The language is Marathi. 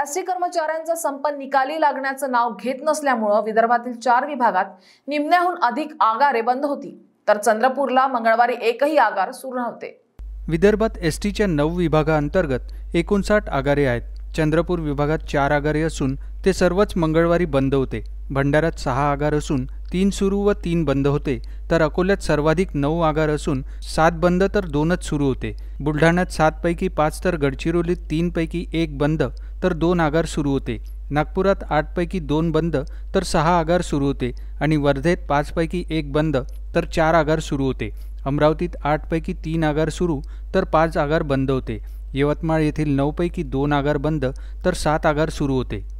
एसटी कर्मचाऱ्यांचा संप निकाली लागण्याचं नाव घेत नसल्यामुळं विदर्भातील चार विभागात निम्न्याहून अधिक आगारे बंद होती तर चंद्रपूरला मंगळवारी एकही आगार सुरू नव्हते विदर्भात एस टीच्या नऊ विभागाअंतर्गत एकोणसाठ आगारे आहेत चंद्रपूर विभागात चार आगारे असून ते सर्वच मंगळवारी बंद होते भंडाऱ्यात सहा आगार असून तीन सुरू व तीन बंद होते तर अकोल्यात सर्वाधिक नऊ आगार असून सात बंद तर दोनच सुरू होते बुलढाण्यात सातपैकी पाच तर गडचिरोलीत तीनपैकी एक बंद तर दोन आगार सुरू होते नागपुरात आठपैकी दोन बंद तर सहा आगार सुरू होते आणि वर्धेत पाचपैकी एक बंद तर चार आगार सुरू होते अमरावतीत आठपैकी तीन आगार सुरू तर पाच आगार बंद होते यवतमाळ येथील नऊपैकी दोन आगार बंद तर सात आगार सुरू होते